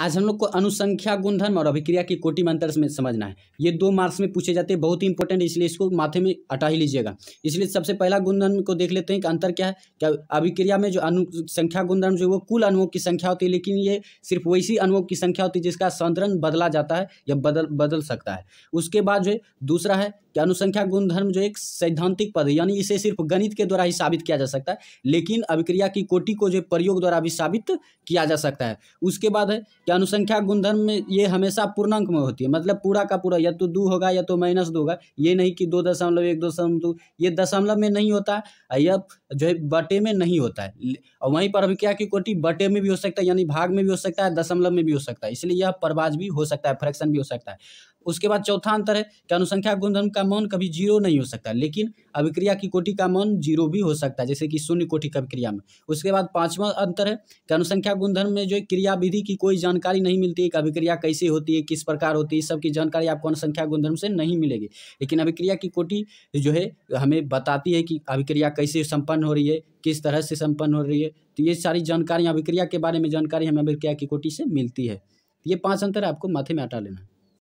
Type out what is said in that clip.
आज हम लोग को अनुसंख्या गुणधर्म और अभिक्रिया की कोटि अंतर में समझना है ये दो मार्क्स में पूछे जाते हैं बहुत ही इंपॉर्टेंट इसलिए इसको माथे में हटा ही लीजिएगा इसलिए सबसे पहला गुणधर्म को देख लेते हैं कि अंतर क्या है क्या अभिक्रिया में जो अनुसंख्या गुणधर्म जो वो कुल अनुभव की संख्या होती है लेकिन ये सिर्फ वैसी अनुभव की संख्या होती है जिसका संतरण बदला जाता है या बदल बदल सकता है उसके बाद जो है दूसरा है कि अनुसंख्या गुणधर्म जो एक सैद्धांतिक पद है यानी इसे सिर्फ गणित के द्वारा ही साबित किया जा सकता है लेकिन अभिक्रिया की कोटि को जो प्रयोग द्वारा भी साबित किया जा सकता है उसके बाद है कि अनुसंख्या गुणधर्म में ये हमेशा पूर्णांक में होती है मतलब पूरा का पूरा या तो दो होगा या तो माइनस दो होगा ये नहीं कि दो दशमलव एक दशमलव दो ये दशमलव में नहीं होता है यह जो है बटे में नहीं होता है और वहीं पर अभिक्रिया की कोटि बटे में भी हो सकता है यानी भाग में भी हो सकता है दशमलव में भी हो सकता है इसलिए यह परवाज भी हो सकता है फ्रैक्शन भी हो सकता है उसके बाद चौथा अंतर है कि अनुसंख्या गुणधर्म का मान कभी जीरो नहीं हो सकता लेकिन अभिक्रिया की कोटि का मान जीरो भी हो सकता है जैसे कि शून्य कोटि की अभिक्रिया में उसके बाद पांचवा अंतर है कि अनुसंख्या गुणधर्म में जो है क्रियाविधि की कोई जानकारी नहीं मिलती है कि अभिक्रिया कैसे होती है किस प्रकार होती है सबकी जानकारी आपको अनुसंख्या गुणधर्म से नहीं मिलेगी लेकिन अभिक्रिया की कोटि जो है हमें बताती है कि अभिक्रिया कैसे संपन्न हो रही है किस तरह से संपन्न हो रही है तो ये सारी जानकारियाँ अभिक्रिया के बारे में जानकारी हमें अभिक्रिया की कोटि से मिलती है ये पाँच अंतर आपको माथे में हटा लेना